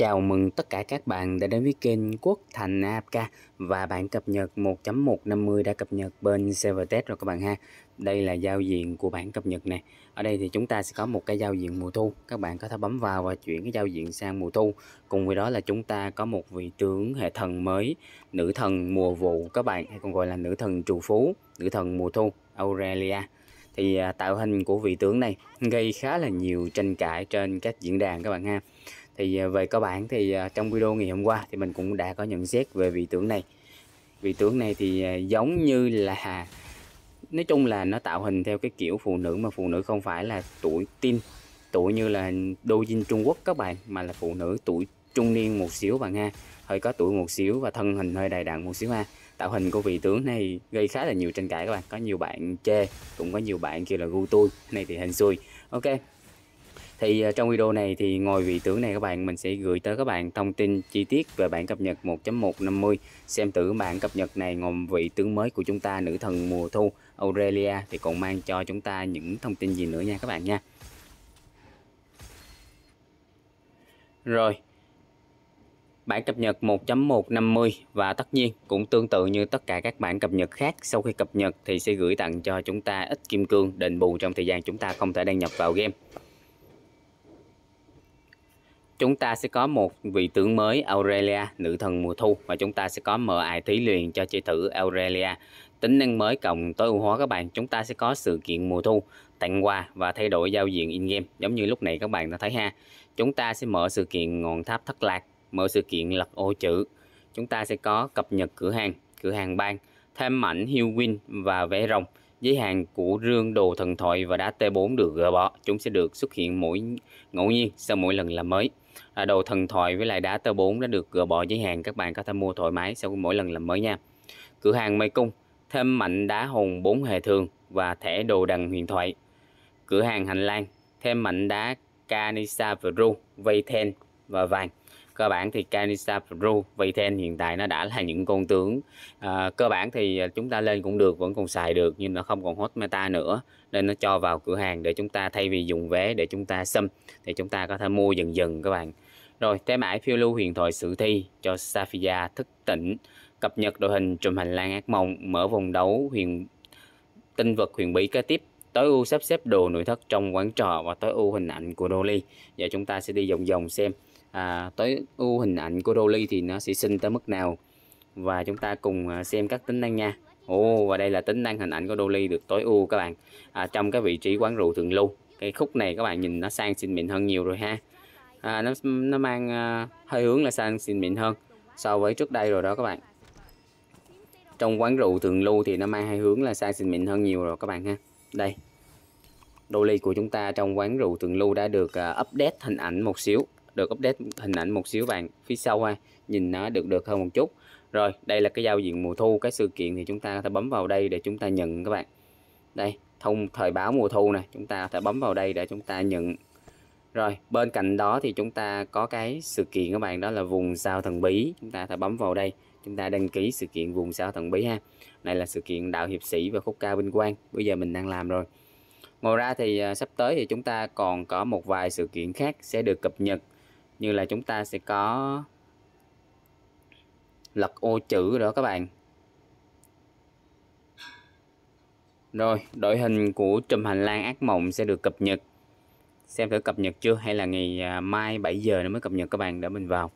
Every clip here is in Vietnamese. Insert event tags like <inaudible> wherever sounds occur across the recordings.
Chào mừng tất cả các bạn đã đến với kênh Quốc Thành APK và bản cập nhật 1.150 đã cập nhật bên server test rồi các bạn ha. Đây là giao diện của bản cập nhật này. Ở đây thì chúng ta sẽ có một cái giao diện mùa thu. Các bạn có thể bấm vào và chuyển cái giao diện sang mùa thu. Cùng với đó là chúng ta có một vị tướng hệ thần mới, nữ thần mùa vụ các bạn hay còn gọi là nữ thần trù phú, nữ thần mùa thu Aurelia thì à, tạo hình của vị tướng này gây khá là nhiều tranh cãi trên các diễn đàn các bạn ha thì à, về cơ bản thì à, trong video ngày hôm qua thì mình cũng đã có nhận xét về vị tướng này vị tướng này thì à, giống như là nói chung là nó tạo hình theo cái kiểu phụ nữ mà phụ nữ không phải là tuổi tin tuổi như là đô dinh Trung Quốc các bạn mà là phụ nữ tuổi trung niên một xíu bạn ha hơi có tuổi một xíu và thân hình hơi đầy đặn một xíu ha tạo hình của vị tướng này gây khá là nhiều tranh cãi các bạn có nhiều bạn chê cũng có nhiều bạn kêu là gu tôi này thì hình xui ok thì ờ, trong video này thì ngồi vị tướng này các bạn mình sẽ gửi tới các bạn thông tin chi tiết về bản cập nhật 1.150 xem thử bản cập nhật này ngồm vị tướng mới của chúng ta nữ thần mùa thu Aurelia thì còn mang cho chúng ta những thông tin gì nữa nha các bạn nha rồi bản cập nhật 1.150 và tất nhiên cũng tương tự như tất cả các bản cập nhật khác sau khi cập nhật thì sẽ gửi tặng cho chúng ta ít kim cương đền bù trong thời gian chúng ta không thể đăng nhập vào game chúng ta sẽ có một vị tướng mới Aurelia, nữ thần mùa thu và chúng ta sẽ có mở ải thí luyện cho chơi thử Aurelia. Tính năng mới cộng tối ưu hóa các bạn, chúng ta sẽ có sự kiện mùa thu, tặng quà và thay đổi giao diện in-game giống như lúc này các bạn đã thấy ha. Chúng ta sẽ mở sự kiện ngọn tháp thất lạc, mở sự kiện lật ô chữ. Chúng ta sẽ có cập nhật cửa hàng, cửa hàng ban thêm mảnh hiêu win và vé rồng. Giới hạn của rương đồ thần thoại và đá T4 được gỡ bỏ, chúng sẽ được xuất hiện mỗi ngẫu nhiên sau mỗi lần làm mới à, đồ thần thoại với lại đá tơ 4 đã được gỡ ờ, bỏ giới hàng các bạn có thể mua thoải mái sau mỗi lần làm mới nha cửa hàng mây cung thêm mạnh đá hồn 4 hệ thường và thẻ đồ đằng huyền thoại cửa hàng hành lang thêm mạnh đá Canisa Vru, Vây Then và Vàng cơ bản thì Canisa Pro Viten hiện tại nó đã là những con tướng à, cơ bản thì chúng ta lên cũng được vẫn còn xài được nhưng nó không còn hot meta nữa nên nó cho vào cửa hàng để chúng ta thay vì dùng vé để chúng ta xâm thì chúng ta có thể mua dần dần các bạn rồi té mãi phiêu lưu huyền thoại sự thi cho Safia thức tỉnh cập nhật đội hình trùm hành lang ác mộng mở vòng đấu huyền tinh vật huyền bí kế tiếp tối ưu sắp xếp đồ nội thất trong quán trò và tối ưu hình ảnh của Dolly. Giờ chúng ta sẽ đi vòng vòng xem à, tối ưu hình ảnh của Dolly thì nó sẽ xinh tới mức nào và chúng ta cùng à, xem các tính năng nha Ồ và đây là tính năng hình ảnh của Dolly được tối ưu các bạn à, trong cái vị trí quán rượu thượng lưu cái khúc này các bạn nhìn nó sang xinh mịn hơn nhiều rồi ha à, nó, nó mang à, hơi hướng là sang xinh mịn hơn so với trước đây rồi đó các bạn trong quán rượu thượng lưu thì nó mang hai hướng là sang xinh mịn hơn nhiều rồi các bạn ha đây Dolly của chúng ta trong quán rượu thượng lưu đã được uh, update hình ảnh một xíu được update hình ảnh một xíu bạn phía sau ha nhìn nó được được hơn một chút rồi đây là cái giao diện mùa thu cái sự kiện thì chúng ta có thể bấm vào đây để chúng ta nhận các bạn đây thông thời báo mùa thu này chúng ta có thể bấm vào đây để chúng ta nhận rồi bên cạnh đó thì chúng ta có cái sự kiện các bạn đó là vùng sao thần bí chúng ta có thể bấm vào đây chúng ta đăng ký sự kiện vùng sao thần bí ha này là sự kiện đạo hiệp sĩ và khúc ca vinh quang bây giờ mình đang làm rồi ngoài ra thì à, sắp tới thì chúng ta còn có một vài sự kiện khác sẽ được cập nhật như là chúng ta sẽ có lật ô chữ đó các bạn rồi đội hình của trùm hành lang ác mộng sẽ được cập nhật xem thử cập nhật chưa hay là ngày à, mai 7 giờ nó mới cập nhật các bạn để mình vào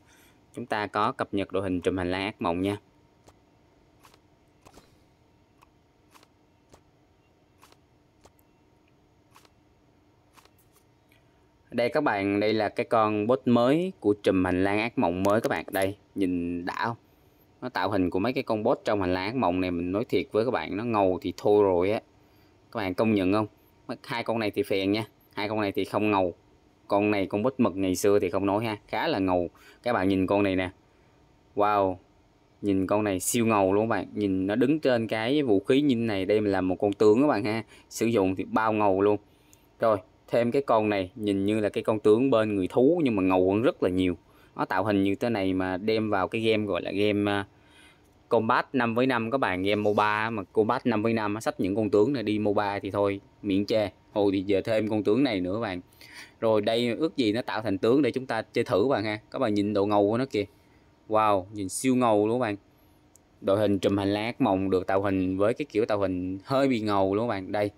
chúng ta có cập nhật đội hình trùm hành lang ác mộng nha đây các bạn đây là cái con bot mới của trùm hành lang ác mộng mới các bạn đây nhìn đã không nó tạo hình của mấy cái con bot trong hành lang ác mộng này mình nói thiệt với các bạn nó ngầu thì thôi rồi á các bạn công nhận không hai con này thì phèn nha hai con này thì không ngầu con này con bot mực ngày xưa thì không nói ha khá là ngầu các bạn nhìn con này nè wow nhìn con này siêu ngầu luôn các bạn nhìn nó đứng trên cái vũ khí như này đây là một con tướng các bạn ha sử dụng thì bao ngầu luôn rồi thêm cái con này nhìn như là cái con tướng bên người thú nhưng mà ngầu hơn rất là nhiều nó tạo hình như thế này mà đem vào cái game gọi là game à, combat 5 với 5 các bạn game MOBA mà combat 5 với 5 sách những con tướng này đi MOBA thì thôi miễn chê hồi thì giờ thêm con tướng này nữa bạn rồi đây ước gì nó tạo thành tướng để chúng ta chơi thử bạn ha các bạn nhìn độ ngầu của nó kìa wow nhìn siêu ngầu luôn bạn đội hình trùm hành lát mộng được tạo hình với cái kiểu tạo hình hơi bị ngầu luôn bạn đây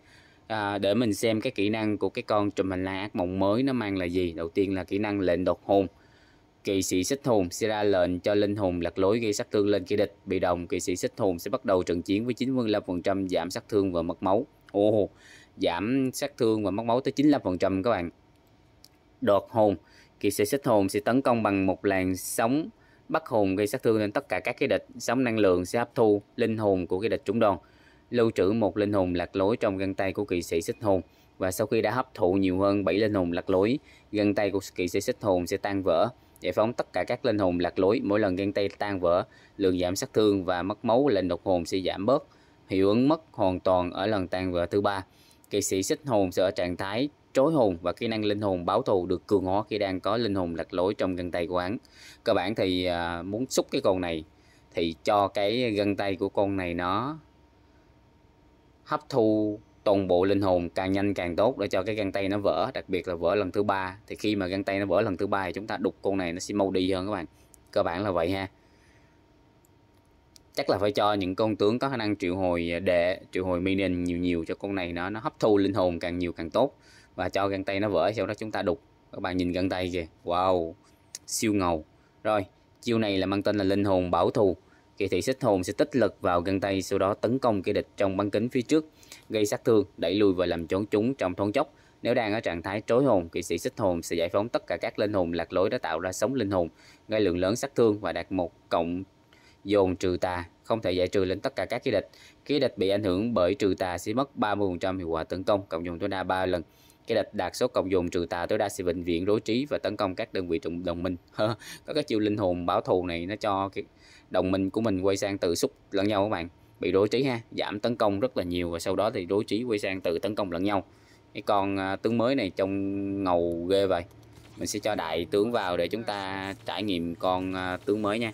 à, để mình xem cái kỹ năng của cái con trùm hành lang ác mộng mới nó mang là gì đầu tiên là kỹ năng lệnh đột hồn kỳ sĩ xích hồn sẽ ra lệnh cho linh hồn lạc lối gây sát thương lên kẻ địch bị đồng kỳ sĩ xích hồn sẽ bắt đầu trận chiến với 95% giảm sát thương và mất máu ồ oh, giảm sát thương và mất máu tới 95% các bạn đột hồn kỳ sĩ xích hồn sẽ tấn công bằng một làn sóng bắt hồn gây sát thương lên tất cả các cái địch sóng năng lượng sẽ hấp thu linh hồn của cái địch trúng đòn lưu trữ một linh hồn lạc lối trong găng tay của kỵ sĩ xích hồn và sau khi đã hấp thụ nhiều hơn 7 linh hồn lạc lối, găng tay của kỵ sĩ xích hồn sẽ tan vỡ, giải phóng tất cả các linh hồn lạc lối. Mỗi lần găng tay tan vỡ, lượng giảm sát thương và mất máu lệnh độc hồn sẽ giảm bớt, hiệu ứng mất hoàn toàn ở lần tan vỡ thứ ba. Kỵ sĩ xích hồn sẽ ở trạng thái trối hồn và kỹ năng linh hồn báo thù được cường hóa khi đang có linh hồn lạc lối trong găng tay của hắn. Cơ bản thì à, muốn xúc cái con này thì cho cái găng tay của con này nó hấp thu toàn bộ linh hồn càng nhanh càng tốt để cho cái găng tay nó vỡ đặc biệt là vỡ lần thứ ba thì khi mà găng tay nó vỡ lần thứ ba thì chúng ta đục con này nó sẽ mau đi hơn các bạn cơ bản là vậy ha chắc là phải cho những con tướng có khả năng triệu hồi đệ triệu hồi minion nhiều nhiều cho con này nó nó hấp thu linh hồn càng nhiều càng tốt và cho găng tay nó vỡ sau đó chúng ta đục các bạn nhìn găng tay kìa wow siêu ngầu rồi chiêu này là mang tên là linh hồn bảo thù Kỳ thị xích hồn sẽ tích lực vào găng tay sau đó tấn công kẻ địch trong bán kính phía trước, gây sát thương, đẩy lùi và làm trốn chúng trong thoáng chốc. Nếu đang ở trạng thái trối hồn, kỵ sĩ xích hồn sẽ giải phóng tất cả các linh hồn lạc lối đã tạo ra sống linh hồn, gây lượng lớn sát thương và đạt một cộng dồn trừ tà, không thể giải trừ lên tất cả các kẻ địch. Kẻ địch bị ảnh hưởng bởi trừ tà sẽ mất 30% hiệu quả tấn công, cộng dồn tối đa 3 lần. Kẻ địch đạt số cộng dồn trừ tà tối đa sẽ bệnh viện rối trí và tấn công các đơn vị đồng minh. <laughs> có cái chiêu linh hồn báo thù này nó cho cái đồng minh của mình quay sang tự xúc lẫn nhau các bạn bị đối trí ha giảm tấn công rất là nhiều và sau đó thì đối trí quay sang tự tấn công lẫn nhau cái con à, tướng mới này trông ngầu ghê vậy mình sẽ cho đại tướng vào để chúng ta trải nghiệm con à, tướng mới nha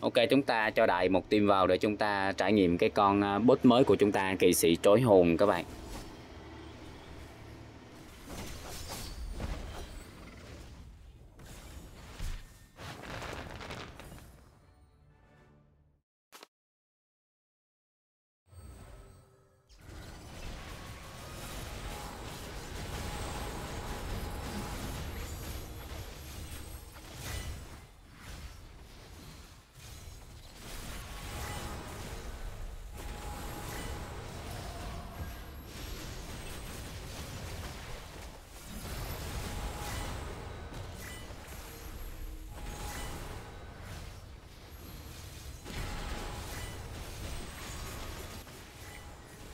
Ok chúng ta cho đại một team vào để chúng ta trải nghiệm cái con à, bot mới của chúng ta kỳ sĩ trối hồn các bạn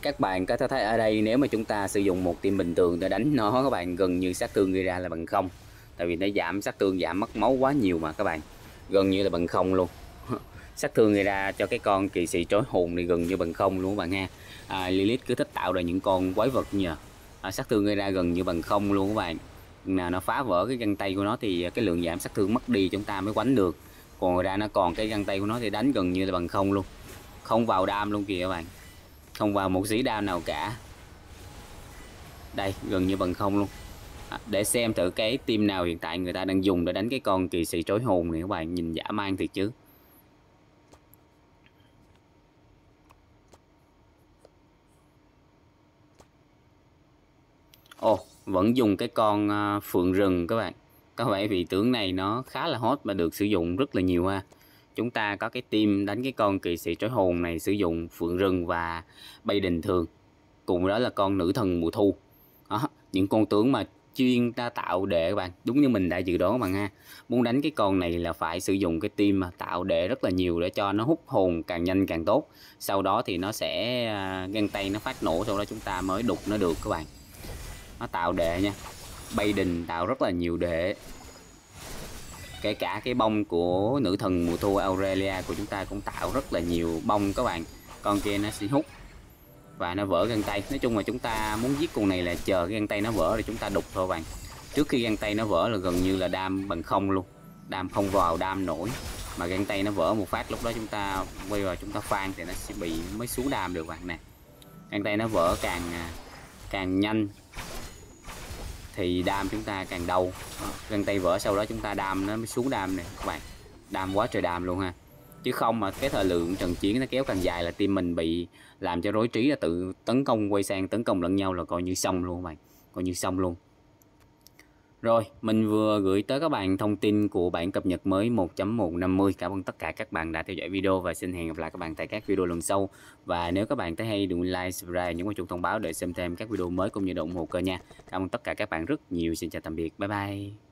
các bạn có thể thấy ở đây nếu mà chúng ta sử dụng một tim bình thường để đánh nó các bạn gần như sát thương gây ra là bằng không tại vì nó giảm sát thương giảm mất máu quá nhiều mà các bạn gần như là bằng không luôn <laughs> sát thương gây ra cho cái con kỳ sĩ trối hồn thì gần như bằng không luôn các bạn ha à, Lilith cứ thích tạo ra những con quái vật nhờ à, sát thương gây ra gần như bằng không luôn các bạn nào nó phá vỡ cái găng tay của nó thì cái lượng giảm sát thương mất đi chúng ta mới quánh được còn ra nó còn cái găng tay của nó thì đánh gần như là bằng không luôn không vào đam luôn kìa các bạn không vào một dĩ đao nào cả đây gần như bằng không luôn à, để xem thử cái team nào hiện tại người ta đang dùng để đánh cái con kỳ sĩ trối hồn này các bạn nhìn giả mang thì chứ Ồ, vẫn dùng cái con à, phượng rừng các bạn. Có vẻ vị tướng này nó khá là hot và được sử dụng rất là nhiều ha chúng ta có cái team đánh cái con kỵ sĩ trói hồn này sử dụng phượng rừng và bay đình thường cùng đó là con nữ thần mùa thu đó, những con tướng mà chuyên ta tạo đệ các bạn đúng như mình đã dự đoán các bạn ha muốn đánh cái con này là phải sử dụng cái team mà tạo đệ rất là nhiều để cho nó hút hồn càng nhanh càng tốt sau đó thì nó sẽ à, găng tay nó phát nổ sau đó chúng ta mới đục nó được các bạn nó tạo đệ nha bay đình tạo rất là nhiều đệ kể cả cái bông của nữ thần mùa thu Aurelia của chúng ta cũng tạo rất là nhiều bông các bạn con kia nó sẽ hút và nó vỡ găng tay nói chung là chúng ta muốn giết con này là chờ cái găng tay nó vỡ rồi chúng ta đục thôi bạn trước khi găng tay nó vỡ là gần như là đam bằng không luôn đam không vào đam nổi mà găng tay nó vỡ một phát lúc đó chúng ta quay vào chúng ta khoan thì nó sẽ bị mới xuống đam được bạn nè găng tay nó vỡ càng à, càng nhanh thì đam chúng ta càng đau găng tay vỡ sau đó chúng ta đam nó mới xuống đam nè các bạn đam quá trời đam luôn ha chứ không mà cái thời lượng trận chiến nó kéo càng dài là tim mình bị làm cho rối trí là tự tấn công quay sang tấn công lẫn nhau là coi như xong luôn các bạn coi như xong luôn rồi, mình vừa gửi tới các bạn thông tin của bản cập nhật mới 1.150. Cảm ơn tất cả các bạn đã theo dõi video và xin hẹn gặp lại các bạn tại các video lần sau. Và nếu các bạn thấy hay đừng like, subscribe, nhấn vào chuông thông báo để xem thêm các video mới cũng như động ủng hộ kênh nha. Cảm ơn tất cả các bạn rất nhiều. Xin chào tạm biệt. Bye bye.